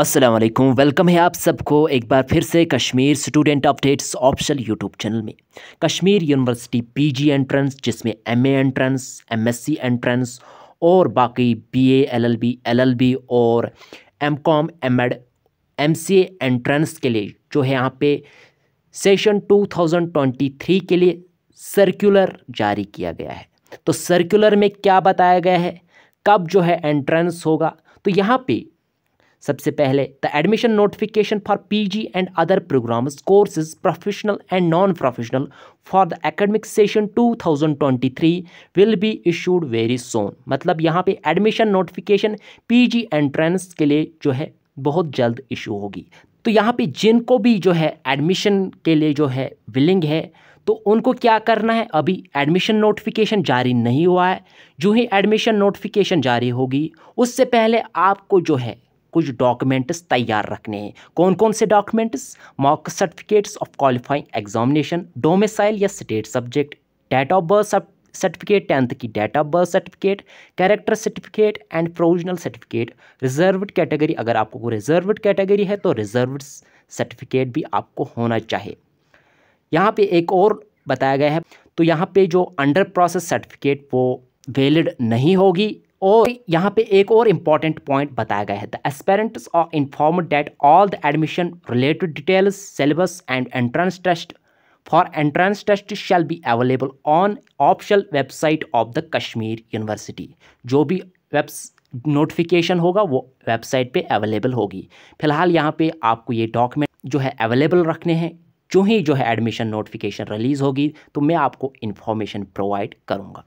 अस्सलाम वालेकुम वेलकम है आप सबको एक बार फिर से Kashmir student updates option YouTube channel में कश्मीर यूनिवर्सिटी पीजी एंट्रेंस जिसमें एमए एंट्रेंस एमएससी एंट्रेंस और बाकी बीए एलएलबी एलएलबी और एमकॉम एमएड एमसीए एंट्रेंस के लिए जो है यहाँ पे सेशन 2023 के लिए सर्कुलर जारी किया गया है तो सर्कुलर में क्या बताया गया है कब जो है एंट्रेंस होगा तो यहाँ पे सबसे पहले the admission notification for PG and other programs courses professional and non professional for the academic session 2023 will be issued very soon मतलब यहाँ पे एडमिशन नोटिफिकेशन पीजी एंट्रेंस के लिए जो है बहुत जल्द इशू होगी तो यहाँ पे जिनको भी जो है एडमिशन के लिए जो है विलिंग है तो उनको क्या करना है अभी एडमिशन नोटिफिकेशन जारी नहीं हुआ है जो ही एडमिशन नोटिफिकेशन जारी होगी उससे पहले आपको जो है कुछ डॉक्यूमेंट्स तैयार रखने हैं कौन कौन से documents marks certificates of qualifying examination domicile या state subject date of birth certificate tenth की date of birth certificate character certificate and provisional certificate reserved category अगर आपको रिजर्व कैटेगरी है तो रिजर्व सर्टिफिकेट भी आपको होना चाहिए यहाँ पे एक और बताया गया है तो यहाँ पे जो अंडर प्रोसेस सर्टिफिकेट वो वैलिड नहीं होगी और यहाँ पे एक और इम्पॉर्टेंट पॉइंट बताया गया है the aspirants are informed that all the admission related details syllabus and entrance test for entrance test shall be available on official website of the Kashmir university जो भी वेब्स नोटिफिकेशन होगा वो वेबसाइट पे available होगी फिलहाल यहाँ पे आपको ये डॉक्यूमेंट जो है अवेलेबल रखने हैं जो ही जो है एडमिशन नोटिफिकेशन रिलीज़ होगी तो मैं आपको इन्फॉर्मेशन प्रोवाइड करूँगा